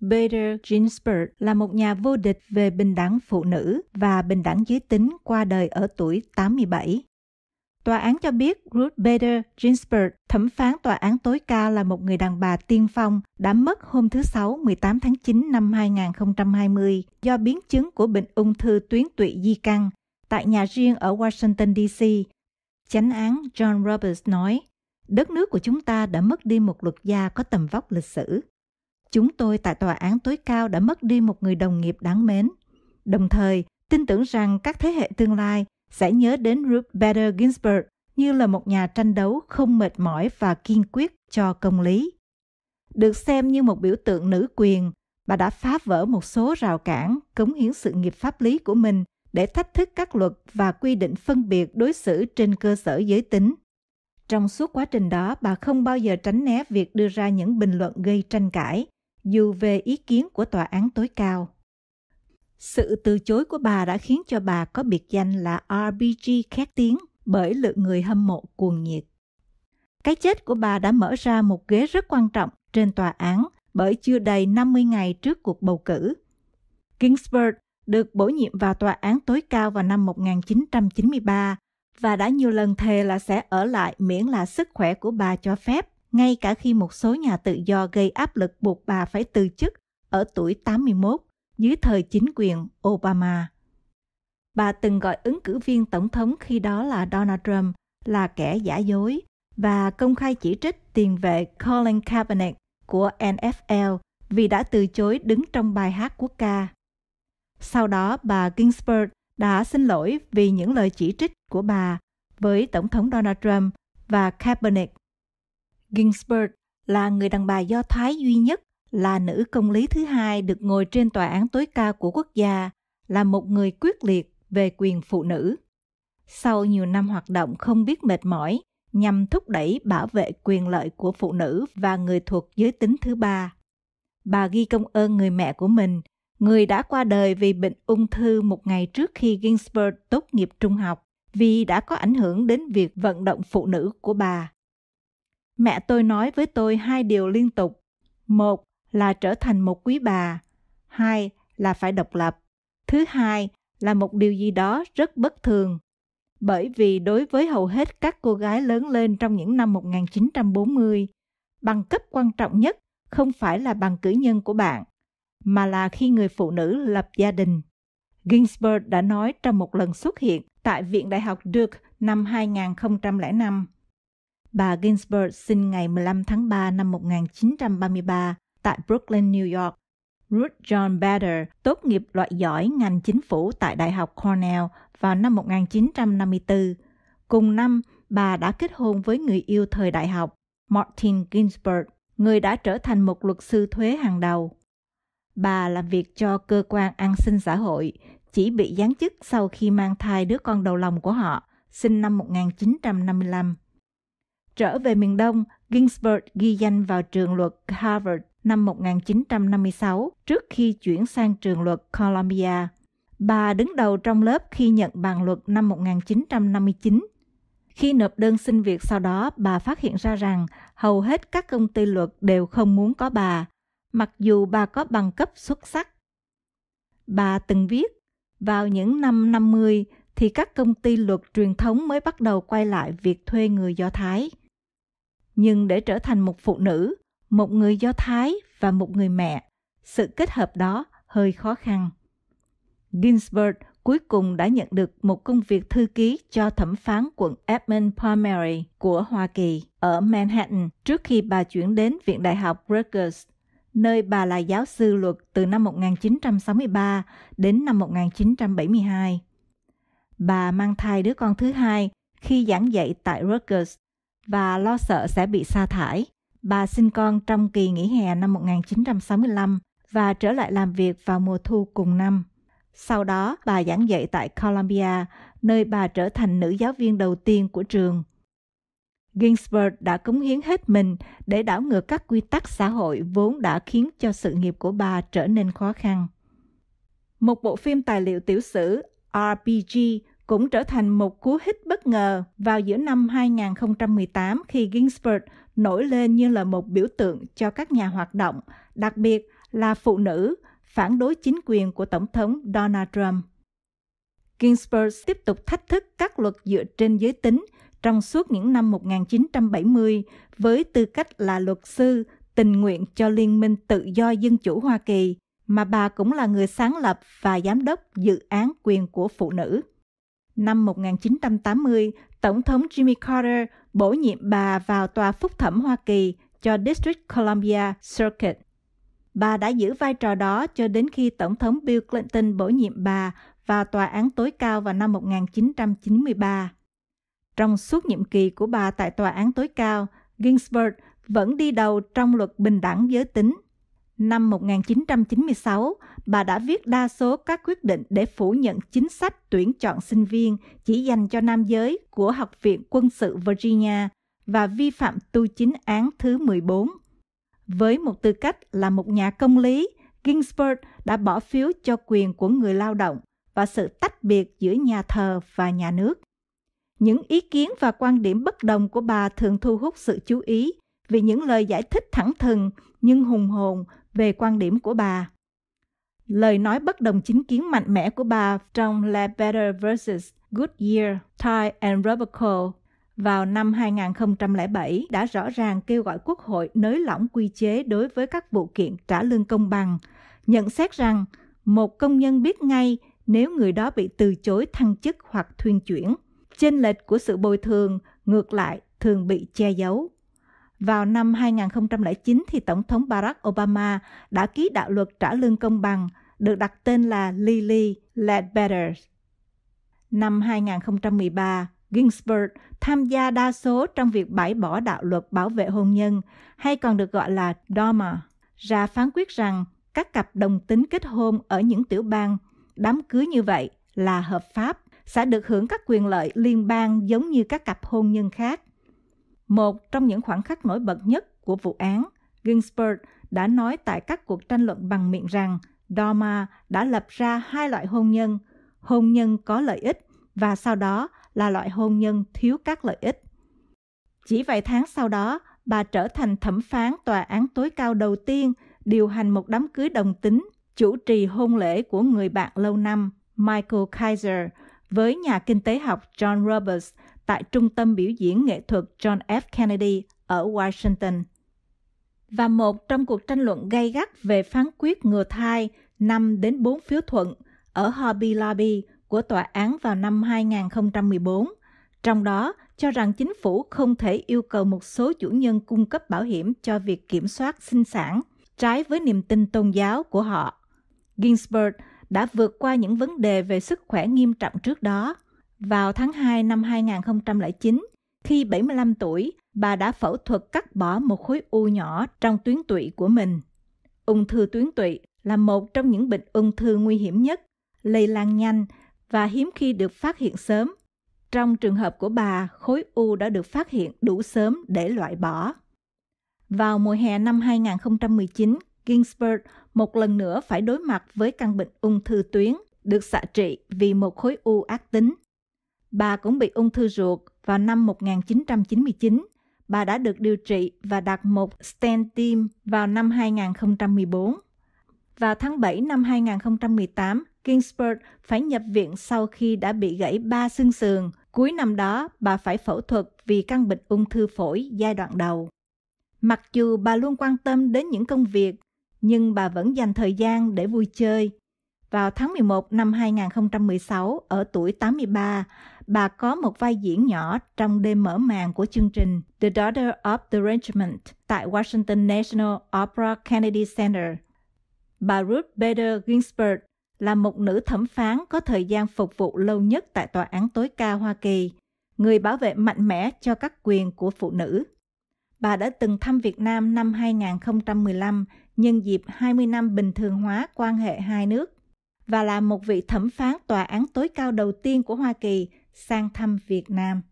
Bader Ginsburg là một nhà vô địch về bình đẳng phụ nữ và bình đẳng giới tính qua đời ở tuổi 87. Tòa án cho biết Ruth Bader Ginsburg, thẩm phán tòa án tối cao là một người đàn bà tiên phong, đã mất hôm thứ Sáu 18 tháng 9 năm 2020 do biến chứng của bệnh ung thư tuyến tụy di căn tại nhà riêng ở Washington, D.C. Chánh án John Roberts nói, đất nước của chúng ta đã mất đi một luật gia có tầm vóc lịch sử. Chúng tôi tại tòa án tối cao đã mất đi một người đồng nghiệp đáng mến. Đồng thời, tin tưởng rằng các thế hệ tương lai sẽ nhớ đến Ruth Bader Ginsburg như là một nhà tranh đấu không mệt mỏi và kiên quyết cho công lý. Được xem như một biểu tượng nữ quyền, bà đã phá vỡ một số rào cản, cống hiến sự nghiệp pháp lý của mình để thách thức các luật và quy định phân biệt đối xử trên cơ sở giới tính. Trong suốt quá trình đó, bà không bao giờ tránh né việc đưa ra những bình luận gây tranh cãi, dù về ý kiến của tòa án tối cao. Sự từ chối của bà đã khiến cho bà có biệt danh là RBG khét tiếng bởi lượng người hâm mộ cuồng nhiệt. Cái chết của bà đã mở ra một ghế rất quan trọng trên tòa án bởi chưa đầy 50 ngày trước cuộc bầu cử. Ginsburg được bổ nhiệm vào tòa án tối cao vào năm 1993 và đã nhiều lần thề là sẽ ở lại miễn là sức khỏe của bà cho phép ngay cả khi một số nhà tự do gây áp lực buộc bà phải từ chức ở tuổi 81 dưới thời chính quyền Obama. Bà từng gọi ứng cử viên tổng thống khi đó là Donald Trump là kẻ giả dối và công khai chỉ trích tiền vệ Colin Kaepernick của NFL vì đã từ chối đứng trong bài hát quốc ca. Sau đó, bà Ginsburg đã xin lỗi vì những lời chỉ trích của bà với Tổng thống Donald Trump và Kaepernick Ginsburg là người đàn bà Do Thái duy nhất, là nữ công lý thứ hai được ngồi trên tòa án tối cao của quốc gia, là một người quyết liệt về quyền phụ nữ. Sau nhiều năm hoạt động không biết mệt mỏi nhằm thúc đẩy bảo vệ quyền lợi của phụ nữ và người thuộc giới tính thứ ba, bà ghi công ơn người mẹ của mình, người đã qua đời vì bệnh ung thư một ngày trước khi Ginsburg tốt nghiệp trung học vì đã có ảnh hưởng đến việc vận động phụ nữ của bà mẹ tôi nói với tôi hai điều liên tục. Một là trở thành một quý bà, hai là phải độc lập. Thứ hai là một điều gì đó rất bất thường. Bởi vì đối với hầu hết các cô gái lớn lên trong những năm 1940, bằng cấp quan trọng nhất không phải là bằng cử nhân của bạn, mà là khi người phụ nữ lập gia đình. Ginsberg đã nói trong một lần xuất hiện tại Viện Đại học Duke năm 2005. Bà Ginsburg sinh ngày 15 tháng 3 năm 1933 tại Brooklyn, New York. Ruth John Bader tốt nghiệp loại giỏi ngành chính phủ tại Đại học Cornell vào năm 1954. Cùng năm, bà đã kết hôn với người yêu thời đại học Martin Ginsburg, người đã trở thành một luật sư thuế hàng đầu. Bà làm việc cho cơ quan an sinh xã hội, chỉ bị giáng chức sau khi mang thai đứa con đầu lòng của họ, sinh năm 1955. Trở về miền Đông, Ginsburg ghi danh vào trường luật Harvard năm 1956 trước khi chuyển sang trường luật Columbia. Bà đứng đầu trong lớp khi nhận bằng luật năm 1959. Khi nộp đơn xin việc sau đó, bà phát hiện ra rằng hầu hết các công ty luật đều không muốn có bà, mặc dù bà có bằng cấp xuất sắc. Bà từng viết, vào những năm 50 thì các công ty luật truyền thống mới bắt đầu quay lại việc thuê người Do Thái nhưng để trở thành một phụ nữ một người do thái và một người mẹ sự kết hợp đó hơi khó khăn ginsburg cuối cùng đã nhận được một công việc thư ký cho thẩm phán quận Edmund Palmieri của Hoa Kỳ ở Manhattan trước khi bà chuyển đến Viện Đại học Rutgers, nơi bà là giáo sư luật từ năm 1963 đến năm 1972. Bà mang thai đứa con thứ hai khi giảng dạy tại Rutgers và lo sợ sẽ bị sa thải. Bà sinh con trong kỳ nghỉ hè năm 1965 và trở lại làm việc vào mùa thu cùng năm. Sau đó, bà giảng dạy tại Columbia, nơi bà trở thành nữ giáo viên đầu tiên của trường. Ginsburg đã cống hiến hết mình để đảo ngược các quy tắc xã hội vốn đã khiến cho sự nghiệp của bà trở nên khó khăn. Một bộ phim tài liệu tiểu sử RPG cũng trở thành một cú hích bất ngờ vào giữa năm 2018 khi Ginsburg nổi lên như là một biểu tượng cho các nhà hoạt động, đặc biệt là phụ nữ phản đối chính quyền của Tổng thống Donald Trump. Ginsburg tiếp tục thách thức các luật dựa trên giới tính trong suốt những năm 1970 với tư cách là luật sư tình nguyện cho Liên minh Tự do Dân chủ Hoa Kỳ, mà bà cũng là người sáng lập và giám đốc dự án quyền của phụ nữ. Năm 1980, Tổng thống Jimmy Carter bổ nhiệm bà vào tòa phúc thẩm Hoa Kỳ cho District Columbia Circuit. Bà đã giữ vai trò đó cho đến khi Tổng thống Bill Clinton bổ nhiệm bà vào tòa án tối cao vào năm 1993. Trong suốt nhiệm kỳ của bà tại tòa án tối cao, Ginsburg vẫn đi đầu trong luật bình đẳng giới tính – Năm 1996, bà đã viết đa số các quyết định để phủ nhận chính sách tuyển chọn sinh viên chỉ dành cho nam giới của Học viện Quân sự Virginia và vi phạm tu chính án thứ 14. Với một tư cách là một nhà công lý, Ginsburg đã bỏ phiếu cho quyền của người lao động và sự tách biệt giữa nhà thờ và nhà nước. Những ý kiến và quan điểm bất đồng của bà thường thu hút sự chú ý vì những lời giải thích thẳng thừng nhưng hùng hồn về quan điểm của bà. Lời nói bất đồng chính kiến mạnh mẽ của bà trong La Better vs. Goodyear, Ty and Robico vào năm 2007 đã rõ ràng kêu gọi Quốc hội nới lỏng quy chế đối với các vụ kiện trả lương công bằng, nhận xét rằng một công nhân biết ngay nếu người đó bị từ chối thăng chức hoặc thuyên chuyển. trên lệch của sự bồi thường ngược lại thường bị che giấu. Vào năm 2009 thì Tổng thống Barack Obama đã ký đạo luật trả lương công bằng, được đặt tên là Lilly Ledbetter. Năm 2013, Ginsburg tham gia đa số trong việc bãi bỏ đạo luật bảo vệ hôn nhân, hay còn được gọi là DOMA, ra phán quyết rằng các cặp đồng tính kết hôn ở những tiểu bang, đám cưới như vậy là hợp pháp, sẽ được hưởng các quyền lợi liên bang giống như các cặp hôn nhân khác. Một trong những khoảng khắc nổi bật nhất của vụ án, Ginsburg đã nói tại các cuộc tranh luận bằng miệng rằng Dorma đã lập ra hai loại hôn nhân, hôn nhân có lợi ích và sau đó là loại hôn nhân thiếu các lợi ích. Chỉ vài tháng sau đó, bà trở thành thẩm phán tòa án tối cao đầu tiên điều hành một đám cưới đồng tính, chủ trì hôn lễ của người bạn lâu năm Michael Kaiser với nhà kinh tế học John Roberts – tại Trung tâm Biểu diễn Nghệ thuật John F. Kennedy ở Washington. Và một trong cuộc tranh luận gay gắt về phán quyết ngừa thai 5 đến 4 phiếu thuận ở Hobby Lobby của tòa án vào năm 2014, trong đó cho rằng chính phủ không thể yêu cầu một số chủ nhân cung cấp bảo hiểm cho việc kiểm soát sinh sản, trái với niềm tin tôn giáo của họ. Ginsburg đã vượt qua những vấn đề về sức khỏe nghiêm trọng trước đó – vào tháng 2 năm 2009, khi 75 tuổi, bà đã phẫu thuật cắt bỏ một khối u nhỏ trong tuyến tụy của mình. Ung thư tuyến tụy là một trong những bệnh ung thư nguy hiểm nhất, lây lan nhanh và hiếm khi được phát hiện sớm. Trong trường hợp của bà, khối u đã được phát hiện đủ sớm để loại bỏ. Vào mùa hè năm 2019, Ginsberg một lần nữa phải đối mặt với căn bệnh ung thư tuyến được xạ trị vì một khối u ác tính. Bà cũng bị ung thư ruột vào năm 1999. Bà đã được điều trị và đặt một stent tim vào năm 2014. Vào tháng 7 năm 2018, Ginsberg phải nhập viện sau khi đã bị gãy ba xương sườn. Cuối năm đó, bà phải phẫu thuật vì căn bệnh ung thư phổi giai đoạn đầu. Mặc dù bà luôn quan tâm đến những công việc, nhưng bà vẫn dành thời gian để vui chơi vào tháng 11 năm 2016, ở tuổi 83, bà có một vai diễn nhỏ trong đêm mở màn của chương trình The Daughter of the Regiment tại Washington National Opera Kennedy Center. Bà Ruth Bader Ginsburg là một nữ thẩm phán có thời gian phục vụ lâu nhất tại Tòa án tối cao Hoa Kỳ, người bảo vệ mạnh mẽ cho các quyền của phụ nữ. Bà đã từng thăm Việt Nam năm 2015 nhân dịp 20 năm bình thường hóa quan hệ hai nước và là một vị thẩm phán tòa án tối cao đầu tiên của Hoa Kỳ sang thăm Việt Nam.